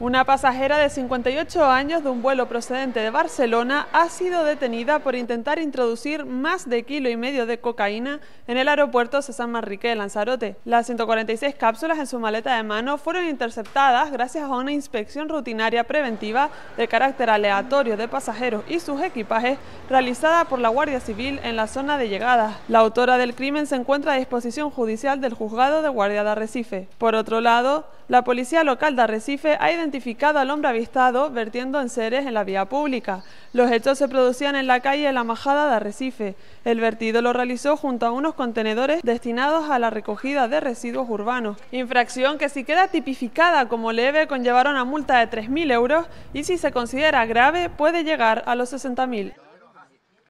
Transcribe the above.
Una pasajera de 58 años de un vuelo procedente de Barcelona ha sido detenida por intentar introducir más de kilo y medio de cocaína en el aeropuerto San Manrique de Lanzarote. Las 146 cápsulas en su maleta de mano fueron interceptadas gracias a una inspección rutinaria preventiva de carácter aleatorio de pasajeros y sus equipajes realizada por la Guardia Civil en la zona de llegada. La autora del crimen se encuentra a disposición judicial del juzgado de Guardia de Arrecife. Por otro lado, la policía local de Arrecife ha identificado al hombre avistado vertiendo enseres en la vía pública. Los hechos se producían en la calle La Majada de Arrecife. El vertido lo realizó junto a unos contenedores destinados a la recogida de residuos urbanos. Infracción que si queda tipificada como leve conllevará una multa de 3.000 euros y si se considera grave puede llegar a los 60.000.